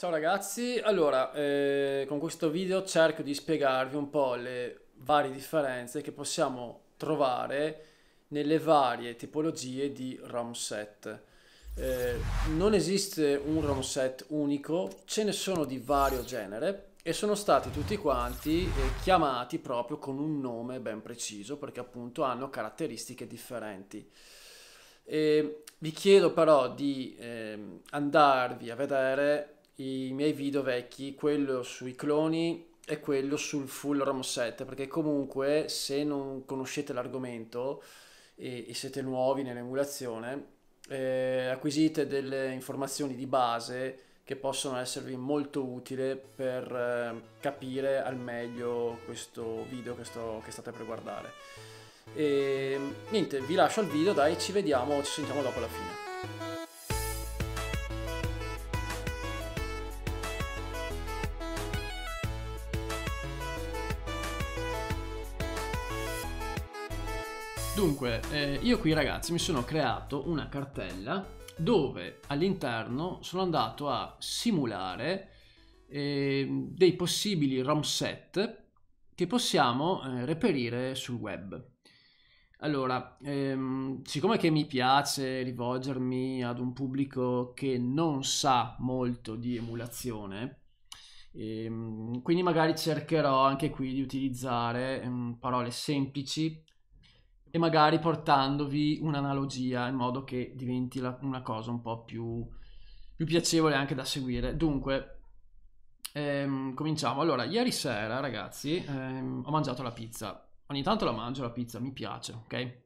Ciao ragazzi, allora eh, con questo video cerco di spiegarvi un po' le varie differenze che possiamo trovare nelle varie tipologie di ROM set. Eh, non esiste un ROM set unico, ce ne sono di vario genere e sono stati tutti quanti eh, chiamati proprio con un nome ben preciso perché appunto hanno caratteristiche differenti. vi chiedo però di ehm, andarvi a vedere i miei video vecchi, quello sui cloni e quello sul full ROM 7, perché comunque se non conoscete l'argomento e, e siete nuovi nell'emulazione, eh, acquisite delle informazioni di base che possono esservi molto utili per eh, capire al meglio questo video che, sto, che state per guardare. E, niente, vi lascio al video, dai, ci vediamo, ci sentiamo dopo alla fine. Dunque, eh, io qui ragazzi mi sono creato una cartella dove all'interno sono andato a simulare eh, dei possibili ROM set che possiamo eh, reperire sul web. Allora, ehm, siccome che mi piace rivolgermi ad un pubblico che non sa molto di emulazione, ehm, quindi magari cercherò anche qui di utilizzare ehm, parole semplici e magari portandovi un'analogia in modo che diventi la, una cosa un po' più, più, piacevole anche da seguire. Dunque, ehm, cominciamo. Allora, ieri sera, ragazzi, ehm, ho mangiato la pizza. Ogni tanto la mangio la pizza, mi piace, ok?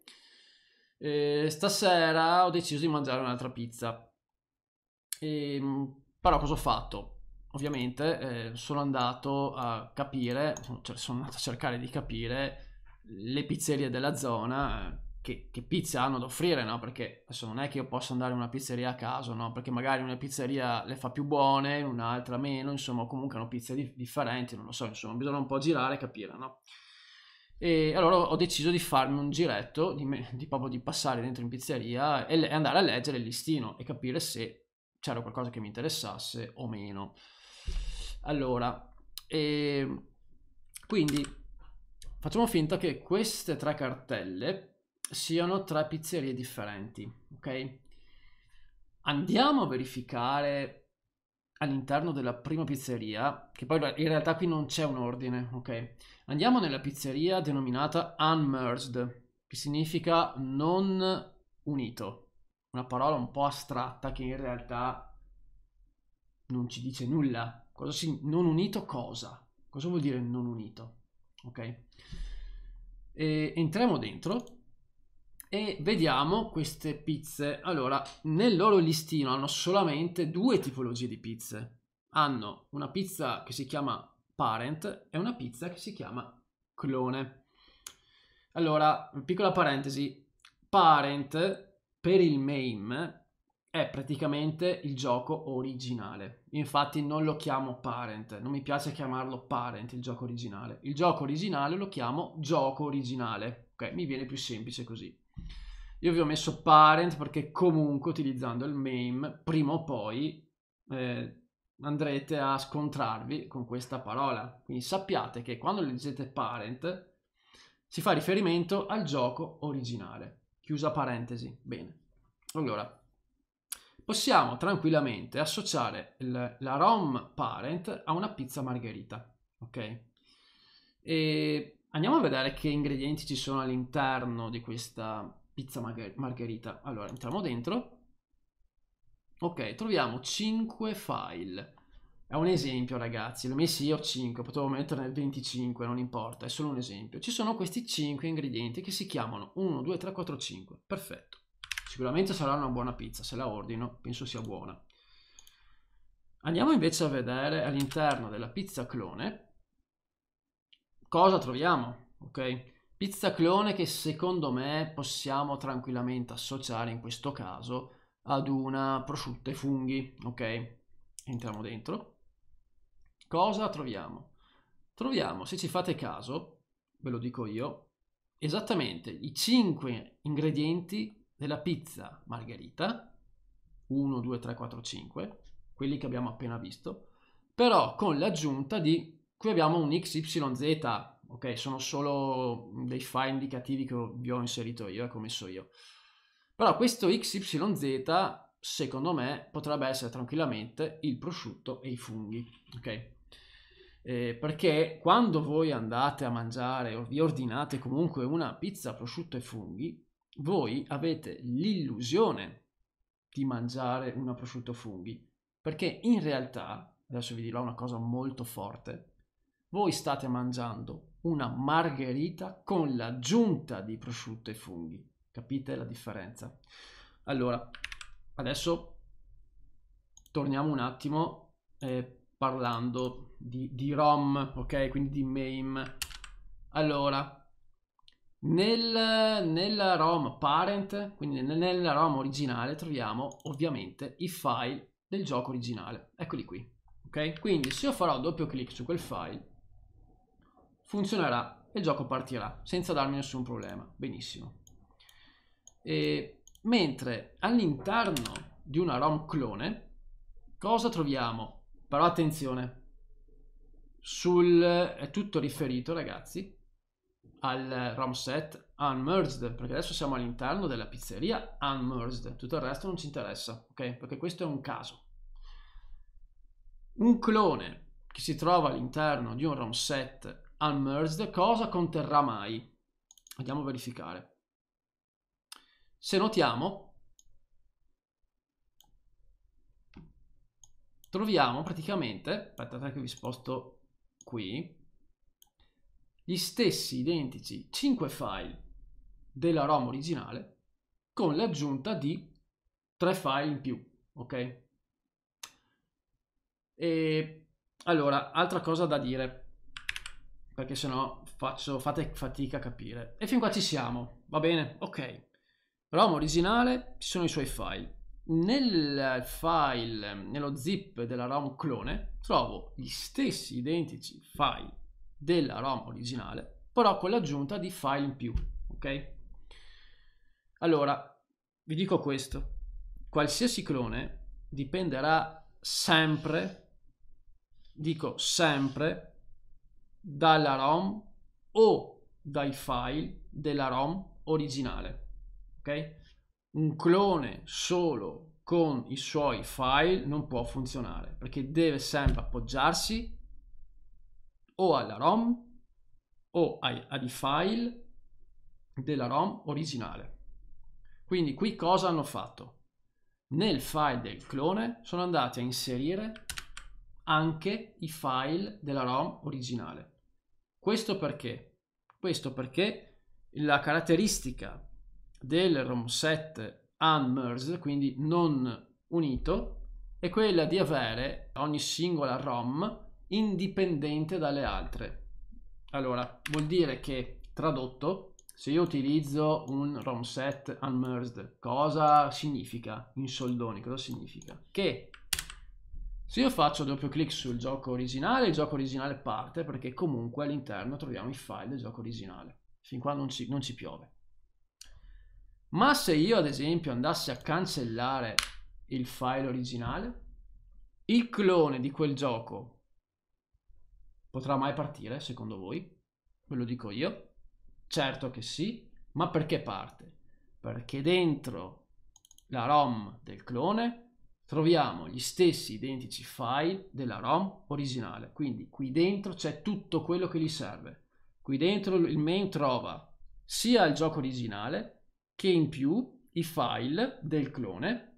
E stasera ho deciso di mangiare un'altra pizza. E, ehm, però cosa ho fatto? Ovviamente eh, sono andato a capire, cioè sono andato a cercare di capire le pizzerie della zona eh, che, che, pizza hanno da offrire, no? Perché adesso non è che io possa andare in una pizzeria a caso, no? Perché magari una pizzeria le fa più buone, un'altra meno, insomma, comunque hanno pizze di- differenti, non lo so, insomma, bisogna un po' girare e capire, no? E allora ho deciso di farmi un giretto, di, me- di proprio di passare dentro in pizzeria e, le- e andare a leggere il listino e capire se c'era qualcosa che mi interessasse o meno. Allora, e ehm, quindi facciamo finta che queste tre cartelle siano tre pizzerie differenti, ok? Andiamo a verificare all'interno della prima pizzeria, che poi in realtà qui non c'è un ordine, ok? Andiamo nella pizzeria denominata unmerged, che significa non unito, una parola un po' astratta che in realtà non ci dice nulla. Cosa si, non unito cosa? Cosa vuol dire non unito? ok e entriamo dentro e vediamo queste pizze allora nel loro listino hanno solamente due tipologie di pizze hanno una pizza che si chiama parent e una pizza che si chiama clone allora piccola parentesi parent per il MAME è praticamente il gioco originale. Infatti non lo chiamo parent, non mi piace chiamarlo parent il gioco originale. Il gioco originale lo chiamo gioco originale, ok? Mi viene più semplice così. Io vi ho messo parent perché comunque utilizzando il meme prima o poi eh, andrete a scontrarvi con questa parola. Quindi sappiate che quando leggete parent si fa riferimento al gioco originale. Chiusa parentesi. Bene. Allora, possiamo tranquillamente associare il, la rom parent a una pizza margherita, ok? E andiamo a vedere che ingredienti ci sono all'interno di questa pizza margherita. Allora, entriamo dentro. Ok, troviamo 5 file. È un esempio, ragazzi. L'ho messo io 5, potevo metterne 25, non importa, è solo un esempio. Ci sono questi 5 ingredienti che si chiamano 1, 2, 3, 4, 5. Perfetto. Sicuramente sarà una buona pizza, se la ordino, penso sia buona. Andiamo invece a vedere all'interno della pizza clone cosa troviamo, ok? Pizza clone che secondo me possiamo tranquillamente associare in questo caso ad una prosciutta e funghi, ok? Entriamo dentro. Cosa troviamo? Troviamo, se ci fate caso, ve lo dico io, esattamente i 5 ingredienti della pizza margherita, 1, 2, 3, 4, 5, quelli che abbiamo appena visto, però con l'aggiunta di, qui abbiamo un xyz, ok, sono solo dei file indicativi che vi ho inserito io e che ho messo io, però questo xyz secondo me potrebbe essere tranquillamente il prosciutto e i funghi, ok? Eh, perché quando voi andate a mangiare o vi ordinate comunque una pizza prosciutto e funghi, voi avete l'illusione di mangiare una prosciutto funghi, perché in realtà, adesso vi dirò una cosa molto forte, voi state mangiando una margherita con l'aggiunta di prosciutto e funghi. Capite la differenza? Allora, adesso torniamo un attimo eh, parlando di, di ROM, ok? Quindi di MAME. Allora, nel, nella ROM parent, quindi nella ROM originale, troviamo ovviamente i file del gioco originale. Eccoli qui. Okay? Quindi se io farò doppio clic su quel file, funzionerà e il gioco partirà senza darmi nessun problema. Benissimo. E, mentre all'interno di una ROM clone, cosa troviamo? Però attenzione, sul, è tutto riferito ragazzi al ROM set unmerged, perché adesso siamo all'interno della pizzeria unmerged, tutto il resto non ci interessa, ok? Perché questo è un caso. Un clone che si trova all'interno di un ROM set unmerged cosa conterrà mai? Andiamo a verificare. Se notiamo, troviamo praticamente, aspettate che vi sposto qui, gli stessi identici 5 file della ROM originale con l'aggiunta di 3 file in più, ok? E allora, altra cosa da dire, perché sennò faccio, fate fatica a capire. E fin qua ci siamo, va bene? Ok. ROM originale, ci sono i suoi file. Nel file, nello zip della ROM clone, trovo gli stessi identici file della ROM originale, però con l'aggiunta di file in più, ok? Allora, vi dico questo, qualsiasi clone dipenderà sempre, dico sempre, dalla ROM o dai file della ROM originale, ok? Un clone solo con i suoi file non può funzionare perché deve sempre appoggiarsi o alla ROM o ai, ai file della ROM originale. Quindi qui cosa hanno fatto? Nel file del clone sono andati a inserire anche i file della ROM originale. Questo perché? Questo perché la caratteristica del ROM set unmerged, quindi non unito, è quella di avere ogni singola ROM indipendente dalle altre. Allora, vuol dire che tradotto, se io utilizzo un ROM set unmerged, cosa significa in soldoni? Cosa significa? Che se io faccio doppio clic sul gioco originale, il gioco originale parte perché comunque all'interno troviamo i file del gioco originale, fin qua non ci, non ci piove. Ma se io ad esempio andassi a cancellare il file originale, il clone di quel gioco potrà mai partire, secondo voi? Ve lo dico io. Certo che sì, ma perché parte? Perché dentro la ROM del clone troviamo gli stessi identici file della ROM originale. Quindi qui dentro c'è tutto quello che gli serve. Qui dentro il main trova sia il gioco originale che in più i file del clone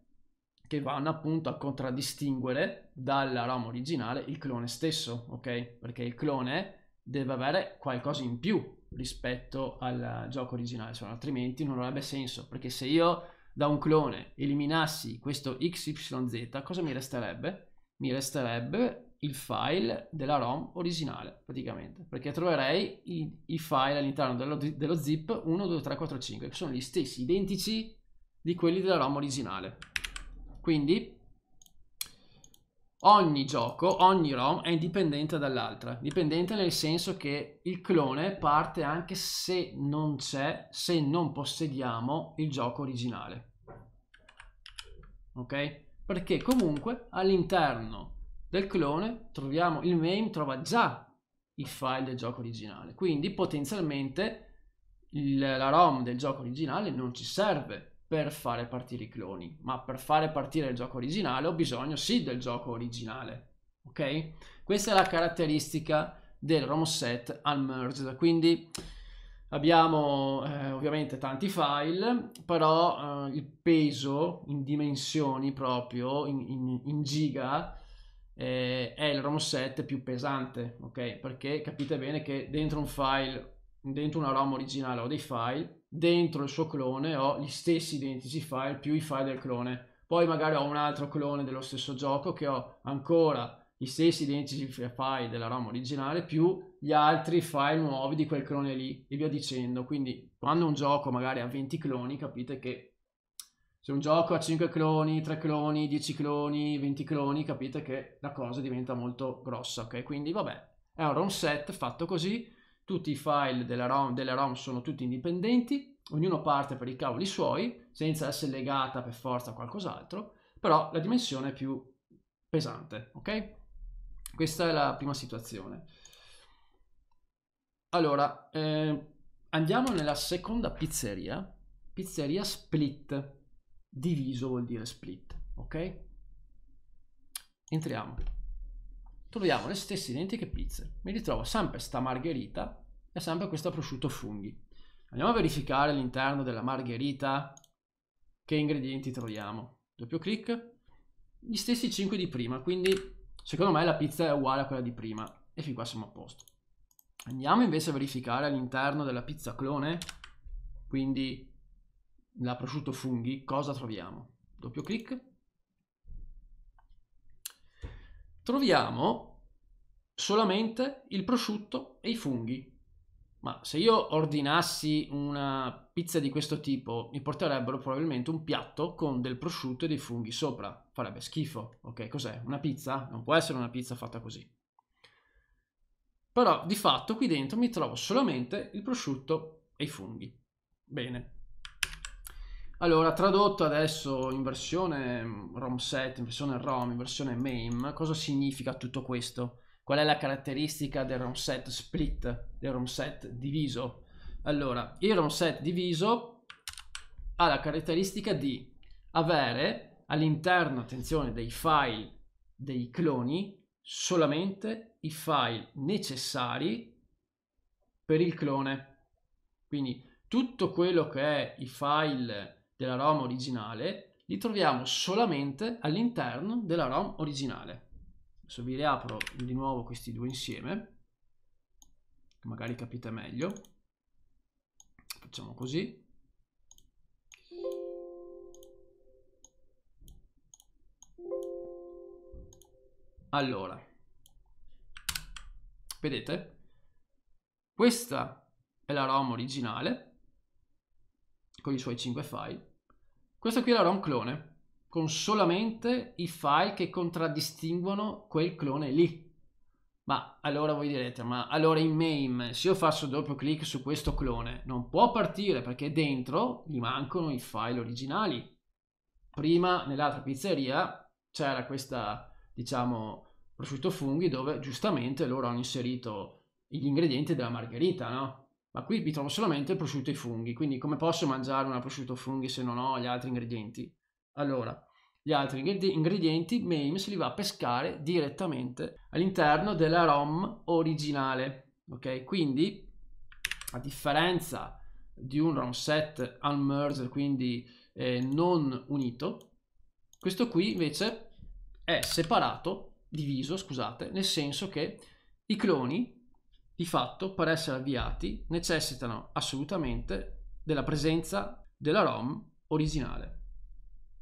che vanno appunto a contraddistinguere dalla ROM originale il clone stesso, ok? Perché il clone deve avere qualcosa in più rispetto al gioco originale, se cioè, altrimenti non avrebbe senso, perché se io da un clone eliminassi questo XYZ, cosa mi resterebbe? Mi resterebbe il file della ROM originale, praticamente, perché troverei i, i file all'interno dello, dello zip 1, 2, 3, 4, 5, che sono gli stessi, identici di quelli della ROM originale. Quindi ogni gioco, ogni ROM è indipendente dall'altra, dipendente nel senso che il clone parte anche se non c'è, se non possediamo il gioco originale. Ok? Perché comunque all'interno del clone troviamo il main trova già i file del gioco originale, quindi potenzialmente il, la ROM del gioco originale non ci serve per fare partire i cloni, ma per fare partire il gioco originale ho bisogno sì del gioco originale, ok? Questa è la caratteristica del ROM set unmerged, quindi abbiamo eh, ovviamente tanti file, però eh, il peso in dimensioni proprio, in, in, in giga, eh, è il ROM set più pesante, ok? Perché capite bene che dentro un file, dentro una ROM originale ho dei file, dentro il suo clone ho gli stessi identici file più i file del clone. Poi magari ho un altro clone dello stesso gioco che ho ancora gli stessi identici file della ROM originale più gli altri file nuovi di quel clone lì e via dicendo. Quindi quando un gioco magari ha 20 cloni capite che se un gioco ha 5 cloni, 3 cloni, 10 cloni, 20 cloni capite che la cosa diventa molto grossa. Ok, quindi vabbè, è un ROM set fatto così tutti i file della ROM, della ROM sono tutti indipendenti, ognuno parte per i cavoli suoi, senza essere legata per forza a qualcos'altro, però la dimensione è più pesante, ok? Questa è la prima situazione. Allora, eh, andiamo nella seconda pizzeria, pizzeria split, diviso vuol dire split, ok? Entriamo troviamo le stesse identiche pizze. Mi ritrovo sempre sta margherita e sempre questo prosciutto funghi. Andiamo a verificare all'interno della margherita che ingredienti troviamo. Doppio clic, gli stessi 5 di prima, quindi secondo me la pizza è uguale a quella di prima e fin qua siamo a posto. Andiamo invece a verificare all'interno della pizza clone, quindi la prosciutto funghi, cosa troviamo. Doppio clic, troviamo solamente il prosciutto e i funghi. Ma se io ordinassi una pizza di questo tipo, mi porterebbero probabilmente un piatto con del prosciutto e dei funghi sopra. Farebbe schifo. Ok, cos'è? Una pizza? Non può essere una pizza fatta così. Però di fatto qui dentro mi trovo solamente il prosciutto e i funghi. Bene. Allora, tradotto adesso in versione mm, ROM 7, in versione ROM, in versione MAME, cosa significa tutto questo? Qual è la caratteristica del ROM set split, del ROM set diviso? Allora, il ROM set diviso ha la caratteristica di avere all'interno, attenzione, dei file dei cloni solamente i file necessari per il clone. Quindi tutto quello che è i file della ROM originale li troviamo solamente all'interno della ROM originale. Adesso vi riapro di nuovo questi due insieme, magari capite meglio. Facciamo così. Allora, vedete? Questa è la ROM originale con i suoi 5 file questo qui era un clone, con solamente i file che contraddistinguono quel clone lì. Ma allora voi direte, ma allora in MAME, se io faccio doppio clic su questo clone, non può partire perché dentro gli mancano i file originali. Prima, nell'altra pizzeria, c'era questa, diciamo, prosciutto funghi dove giustamente loro hanno inserito gli ingredienti della margherita, no? ma qui mi trovo solamente il prosciutto e i funghi, quindi come posso mangiare una prosciutto e funghi se non ho gli altri ingredienti? Allora, gli altri ingredienti MAME se li va a pescare direttamente all'interno della ROM originale, ok? Quindi, a differenza di un ROM set unmerged, quindi eh, non unito, questo qui invece è separato, diviso, scusate, nel senso che i cloni di fatto, per essere avviati, necessitano assolutamente della presenza della ROM originale,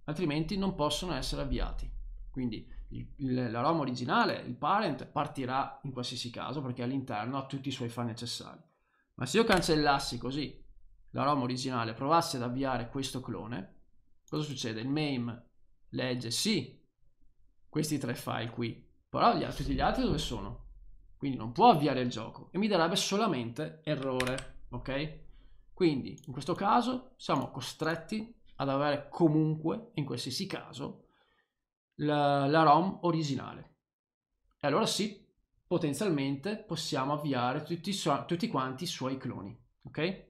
altrimenti non possono essere avviati. Quindi il, la ROM originale, il parent, partirà in qualsiasi caso perché all'interno ha tutti i suoi fan necessari. Ma se io cancellassi così la ROM originale provassi ad avviare questo clone, cosa succede? Il MAME legge sì questi tre file qui, però gli tutti gli altri dove sono? Quindi non può avviare il gioco e mi darebbe solamente errore, ok? Quindi in questo caso siamo costretti ad avere comunque, in qualsiasi caso, la, la ROM originale. E allora sì, potenzialmente possiamo avviare tutti, tutti quanti i suoi cloni, ok?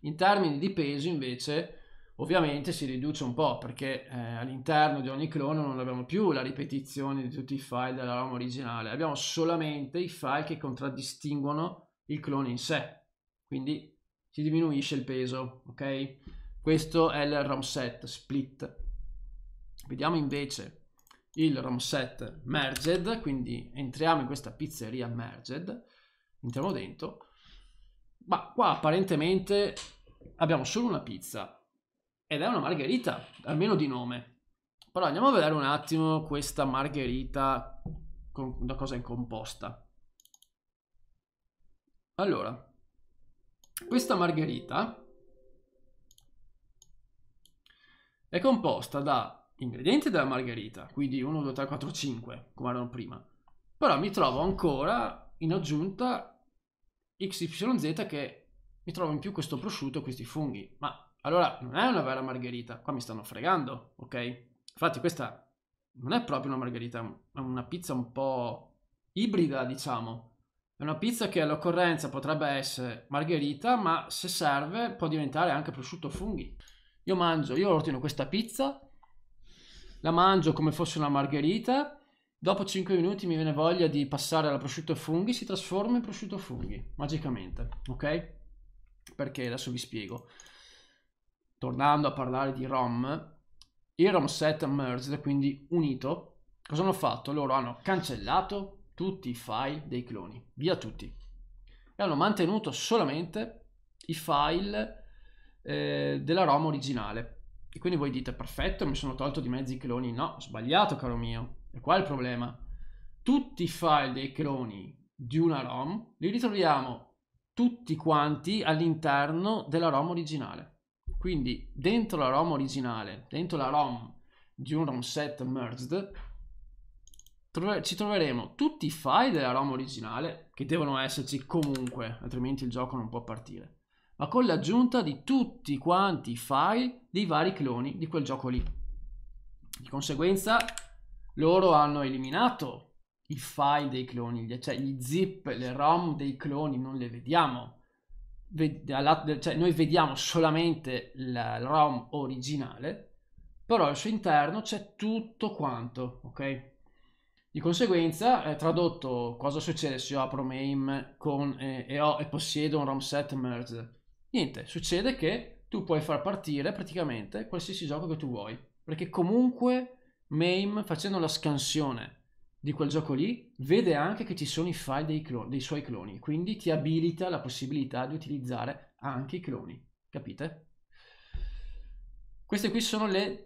In termini di peso invece ovviamente si riduce un po' perché eh, all'interno di ogni clone non abbiamo più la ripetizione di tutti i file della ROM originale, abbiamo solamente i file che contraddistinguono il clone in sé, quindi si diminuisce il peso, ok? Questo è il ROM set split. Vediamo invece il ROM set merged, quindi entriamo in questa pizzeria merged, entriamo dentro, ma qua apparentemente abbiamo solo una pizza, ed è una margherita, almeno di nome. Però andiamo a vedere un attimo questa margherita con, da cosa è composta. Allora, questa margherita è composta da ingredienti della margherita, quindi 1, 2, 3, 4, 5, come erano prima. Però mi trovo ancora in aggiunta XYZ che mi trovo in più questo prosciutto e questi funghi. Ma allora, non è una vera margherita, qua mi stanno fregando, ok? Infatti questa non è proprio una margherita, è una pizza un po' ibrida, diciamo. È una pizza che all'occorrenza potrebbe essere margherita, ma se serve può diventare anche prosciutto funghi. Io mangio, io ordino questa pizza, la mangio come fosse una margherita, dopo 5 minuti mi viene voglia di passare alla prosciutto funghi, si trasforma in prosciutto funghi, magicamente, ok? Perché adesso vi spiego tornando a parlare di ROM, il ROM set merged, quindi unito, cosa hanno fatto? Loro hanno cancellato tutti i file dei cloni, via tutti, e hanno mantenuto solamente i file eh, della ROM originale. E quindi voi dite, perfetto, mi sono tolto di mezzo i cloni. No, sbagliato, caro mio. E qua è il problema. Tutti i file dei cloni di una ROM li ritroviamo tutti quanti all'interno della ROM originale. Quindi dentro la ROM originale, dentro la ROM di un ROM set merged, trove ci troveremo tutti i file della ROM originale che devono esserci comunque, altrimenti il gioco non può partire ma con l'aggiunta di tutti quanti i file dei vari cloni di quel gioco lì. Di conseguenza loro hanno eliminato i file dei cloni, cioè gli zip, le ROM dei cloni non le vediamo, cioè noi vediamo solamente il ROM originale, però al suo interno c'è tutto quanto, ok? Di conseguenza, eh, tradotto, cosa succede se io apro MAME con, eh, e, ho, e possiedo un ROM set merge? Niente, succede che tu puoi far partire praticamente qualsiasi gioco che tu vuoi, perché comunque MAME facendo la scansione di quel gioco lì, vede anche che ci sono i file dei, cloni, dei suoi cloni, quindi ti abilita la possibilità di utilizzare anche i cloni, capite? Queste qui sono le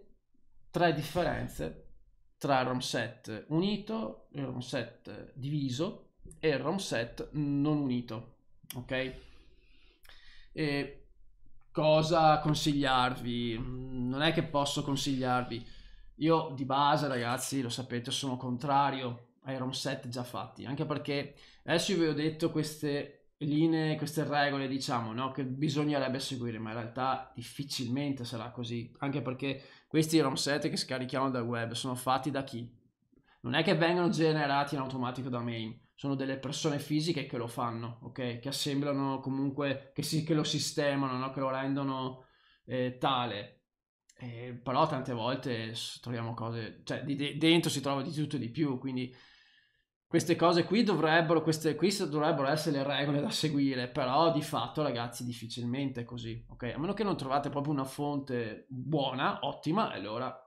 tre differenze tra il ROM set unito, il ROM set diviso e il ROM set non unito, ok? E cosa consigliarvi? Non è che posso consigliarvi io di base, ragazzi, lo sapete, sono contrario ai ROM set già fatti, anche perché adesso vi ho detto queste linee, queste regole, diciamo, no? che bisognerebbe seguire, ma in realtà difficilmente sarà così, anche perché questi ROM set che scarichiamo dal web sono fatti da chi? Non è che vengono generati in automatico da main, sono delle persone fisiche che lo fanno, ok? Che assemblano comunque, che, si, che lo sistemano, no? che lo rendono eh, tale eh, però tante volte troviamo cose, cioè di, di, dentro si trova di tutto e di più, quindi queste cose qui dovrebbero, queste, queste dovrebbero essere le regole da seguire, però di fatto ragazzi difficilmente è così, ok? A meno che non trovate proprio una fonte buona, ottima, allora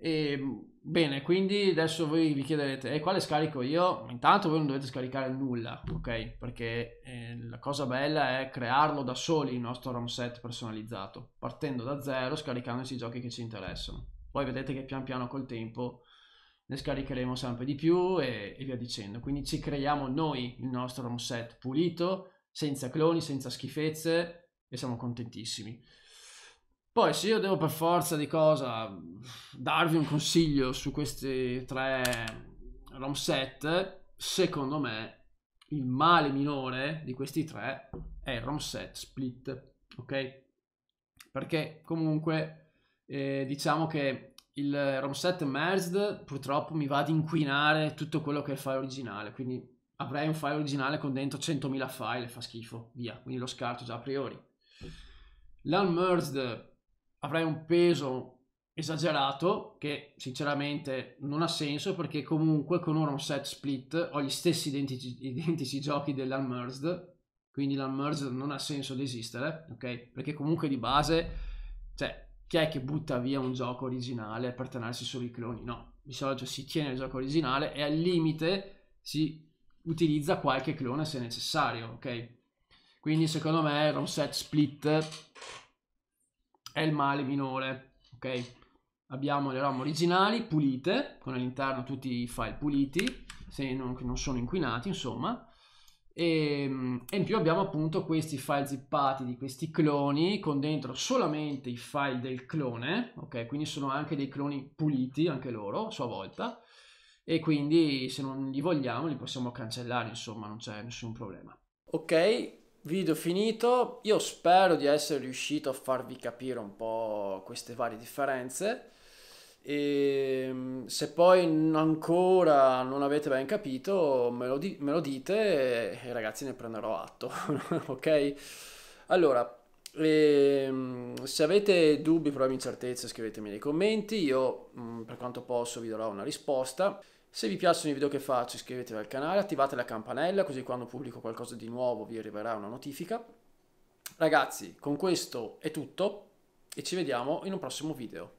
e, ehm, bene, quindi adesso voi vi chiederete, eh, quale scarico io? Intanto voi non dovete scaricare nulla, ok? Perché eh, la cosa bella è crearlo da soli il nostro ROM set personalizzato, partendo da zero, scaricandoci i giochi che ci interessano. Poi vedete che pian piano col tempo ne scaricheremo sempre di più e, e via dicendo. Quindi ci creiamo noi il nostro ROM set pulito, senza cloni, senza schifezze e siamo contentissimi. Poi se io devo per forza di cosa darvi un consiglio su questi tre ROM set, secondo me il male minore di questi tre è il ROM set split, ok? Perché comunque eh, diciamo che il ROM set merged purtroppo mi va ad inquinare tutto quello che è il file originale, quindi avrei un file originale con dentro 100.000 file, fa schifo, via, quindi lo scarto già a priori. L'unmerged avrai un peso esagerato che sinceramente non ha senso perché comunque con un set split ho gli stessi identici, identici giochi dell'unmerged quindi l'unmerged non ha senso di esistere ok perché comunque di base cioè chi è che butta via un gioco originale per tenersi solo i cloni no di solito si tiene il gioco originale e al limite si utilizza qualche clone se necessario ok quindi secondo me era un set split è il male minore, ok? Abbiamo le ROM originali pulite, con all'interno tutti i file puliti, se non, non sono inquinati, insomma. E, ehm, e, in più abbiamo appunto questi file zippati di questi cloni con dentro solamente i file del clone, ok? Quindi sono anche dei cloni puliti, anche loro, a sua volta. E quindi se non li vogliamo li possiamo cancellare, insomma, non c'è nessun problema. Ok, Video finito, io spero di essere riuscito a farvi capire un po' queste varie differenze e ehm, se poi ancora non avete ben capito me lo, di- me lo dite e ragazzi ne prenderò atto, ok? Allora, e, ehm, se avete dubbi, problemi, incertezze scrivetemi nei commenti, io mm, per quanto posso vi darò una risposta. Se vi piacciono i video che faccio iscrivetevi al canale, attivate la campanella così quando pubblico qualcosa di nuovo vi arriverà una notifica. Ragazzi, con questo è tutto e ci vediamo in un prossimo video.